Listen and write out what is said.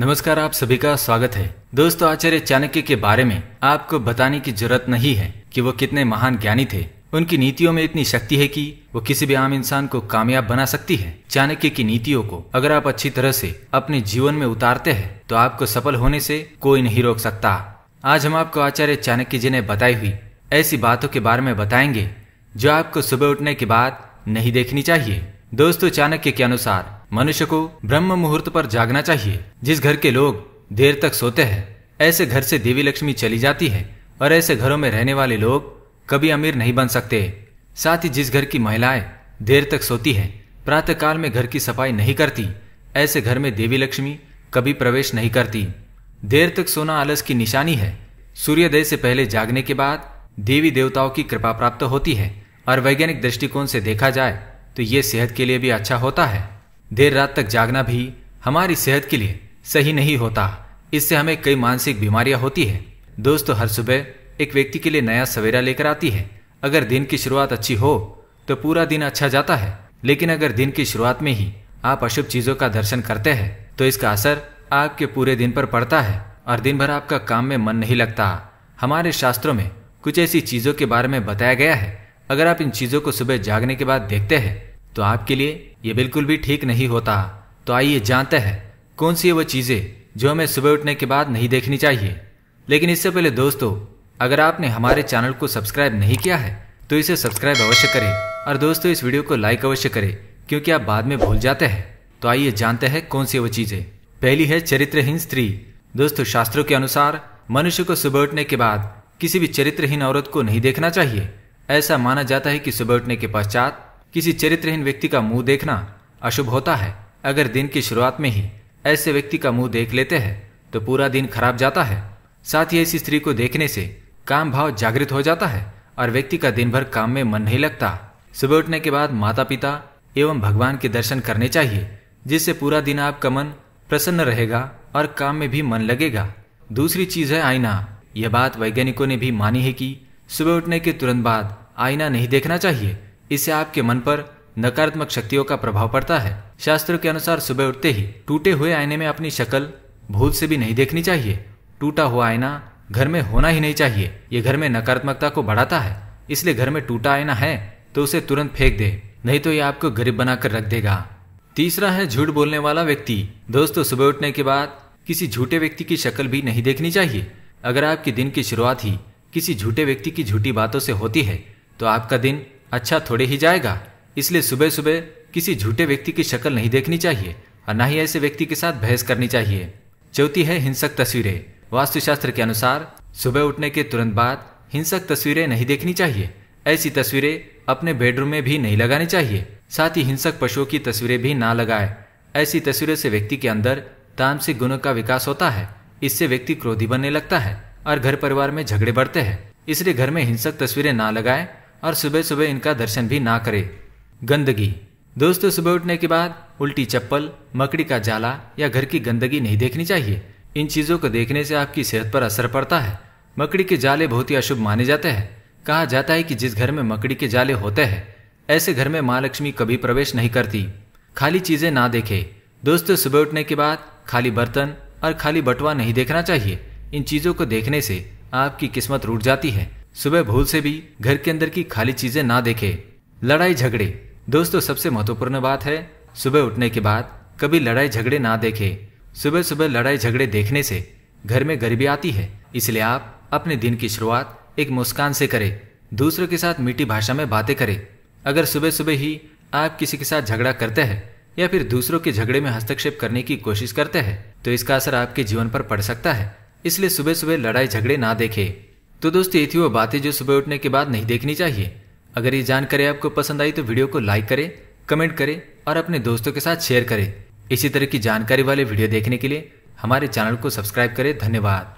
नमस्कार आप सभी का स्वागत है दोस्तों आचार्य चाणक्य के बारे में आपको बताने की जरूरत नहीं है कि वो कितने महान ज्ञानी थे उनकी नीतियों में इतनी शक्ति है कि वो किसी भी आम इंसान को कामयाब बना सकती है चाणक्य की नीतियों को अगर आप अच्छी तरह से अपने जीवन में उतारते हैं तो आपको सफल होने से कोई नहीं रोक सकता आज हम आपको आचार्य चाणक्य जी ने बताई हुई ऐसी बातों के बारे में बताएंगे जो आपको सुबह उठने के बाद नहीं देखनी चाहिए दोस्तों चाणक्य के अनुसार मनुष्य को ब्रह्म मुहूर्त पर जागना चाहिए जिस घर के लोग देर तक सोते हैं ऐसे घर से देवी लक्ष्मी चली जाती है और ऐसे घरों में रहने वाले लोग कभी अमीर नहीं बन सकते साथ ही जिस घर की महिलाएं देर तक सोती है प्रातः काल में घर की सफाई नहीं करती ऐसे घर में देवी लक्ष्मी कभी प्रवेश नहीं करती देर तक सोना आलस की निशानी है सूर्योदय से पहले जागने के बाद देवी देवताओं की कृपा प्राप्त होती है और वैज्ञानिक दृष्टिकोण से देखा जाए तो ये सेहत के लिए भी अच्छा होता है देर रात तक जागना भी हमारी सेहत के लिए सही नहीं होता इससे हमें कई मानसिक बीमारियां होती है दोस्तों तो हर सुबह एक व्यक्ति के लिए नया सवेरा लेकर आती है अगर दिन की शुरुआत अच्छी हो तो पूरा दिन अच्छा जाता है लेकिन अगर दिन की शुरुआत में ही आप अशुभ चीजों का दर्शन करते हैं तो इसका असर आपके पूरे दिन पर पड़ता है और दिन भर आपका काम में मन नहीं लगता हमारे शास्त्रों में कुछ ऐसी चीजों के बारे में बताया गया है अगर आप इन चीजों को सुबह जागने के बाद देखते हैं तो आपके लिए ये बिल्कुल भी ठीक नहीं होता तो आइए जानते हैं कौन सी है वो चीज़ें जो हमें सुबह उठने के बाद नहीं देखनी चाहिए लेकिन इससे पहले दोस्तों अगर आपने हमारे चैनल को सब्सक्राइब नहीं किया है तो इसे सब्सक्राइब अवश्य करें और दोस्तों इस वीडियो को लाइक अवश्य करें क्योंकि आप बाद में भूल जाते हैं तो आइए जानते हैं कौन सी वो चीजें पहली है चरित्रहीन स्त्री दोस्तों शास्त्रों के अनुसार मनुष्य को सुबह उठने के बाद किसी भी चरित्रहीन औरत को नहीं देखना चाहिए ऐसा माना जाता है कि सुबह उठने के पश्चात किसी चरित्रहीन व्यक्ति का मुंह देखना अशुभ होता है अगर दिन की शुरुआत में ही ऐसे व्यक्ति का मुंह देख लेते हैं तो पूरा दिन खराब जाता है साथ ही ऐसी स्त्री को देखने से काम भाव जागृत हो जाता है और व्यक्ति का दिन भर काम में मन नहीं लगता सुबह उठने के बाद माता पिता एवं भगवान के दर्शन करने चाहिए जिससे पूरा दिन आपका मन प्रसन्न रहेगा और काम में भी मन लगेगा दूसरी चीज है आईना यह बात वैज्ञानिकों ने भी मानी है कि सुबह उठने के तुरंत बाद आईना नहीं देखना चाहिए इससे आपके मन पर नकारात्मक शक्तियों का प्रभाव पड़ता है शास्त्रों के अनुसार सुबह उठते ही टूटे हुए आईने में अपनी शक्ल भूल से भी नहीं देखनी चाहिए टूटा हुआ आईना घर में होना ही नहीं चाहिए ये घर में नकारात्मकता को बढ़ाता है इसलिए घर में टूटा आईना है तो उसे तुरंत फेंक दे नहीं तो ये आपको गरीब बनाकर रख देगा तीसरा है झूठ बोलने वाला व्यक्ति दोस्तों सुबह उठने के बाद किसी झूठे व्यक्ति की शक्ल भी नहीं देखनी चाहिए अगर आपके दिन की शुरुआत ही किसी झूठे व्यक्ति की झूठी बातों से होती है तो आपका दिन अच्छा थोड़े ही जाएगा इसलिए सुबह सुबह किसी झूठे व्यक्ति की शक्ल नहीं देखनी चाहिए और न ही ऐसे व्यक्ति के साथ बहस करनी चाहिए चौथी है हिंसक तस्वीरें वास्तुशास्त्र के अनुसार सुबह उठने के तुरंत बाद हिंसक तस्वीरें नहीं देखनी चाहिए ऐसी तस्वीरें अपने बेडरूम में भी नहीं लगानी चाहिए साथ ही हिंसक पशुओं की तस्वीरें भी ना लगाए ऐसी तस्वीरों से व्यक्ति के अंदर तामसिक गुणों का विकास होता है इससे व्यक्ति क्रोधी बनने लगता है और घर परिवार में झगड़े बढ़ते हैं इसलिए घर में हिंसक तस्वीरें ना लगाएं और सुबह सुबह इनका दर्शन भी ना करे गंदगी दोस्तों सुबह उठने के बाद उल्टी चप्पल मकड़ी का जाला या घर की गंदगी नहीं देखनी चाहिए इन चीज़ों को देखने से आपकी सेहत पर असर पड़ता है मकड़ी के जाले बहुत ही अशुभ माने जाते हैं कहा जाता है कि जिस घर में मकड़ी के जाले होते हैं ऐसे घर में माँ लक्ष्मी कभी प्रवेश नहीं करती खाली चीज़ें ना देखे दोस्तों सुबह उठने के बाद खाली बर्तन और खाली बटवा नहीं देखना चाहिए इन चीज़ों को देखने से आपकी किस्मत रूट जाती है सुबह भूल से भी घर के अंदर की खाली चीजें ना देखे लड़ाई झगड़े दोस्तों सबसे महत्वपूर्ण बात है सुबह उठने के बाद कभी लड़ाई झगड़े ना देखे सुबह सुबह लड़ाई झगड़े देखने से घर में गरीबी आती है इसलिए आप अपने दिन की शुरुआत एक मुस्कान से करें दूसरों के साथ मीठी भाषा में बातें करें अगर सुबह सुबह ही आप किसी के साथ झगड़ा करते हैं या फिर दूसरों के झगड़े में हस्तक्षेप करने की कोशिश करते हैं तो इसका असर आपके जीवन पर पड़ सकता है इसलिए सुबह सुबह लड़ाई झगड़े ना देखें तो दोस्तों ये थी वो बातें जो सुबह उठने के बाद नहीं देखनी चाहिए अगर ये जानकारी आपको पसंद आई तो वीडियो को लाइक करें कमेंट करें और अपने दोस्तों के साथ शेयर करें इसी तरह की जानकारी वाले वीडियो देखने के लिए हमारे चैनल को सब्सक्राइब करें धन्यवाद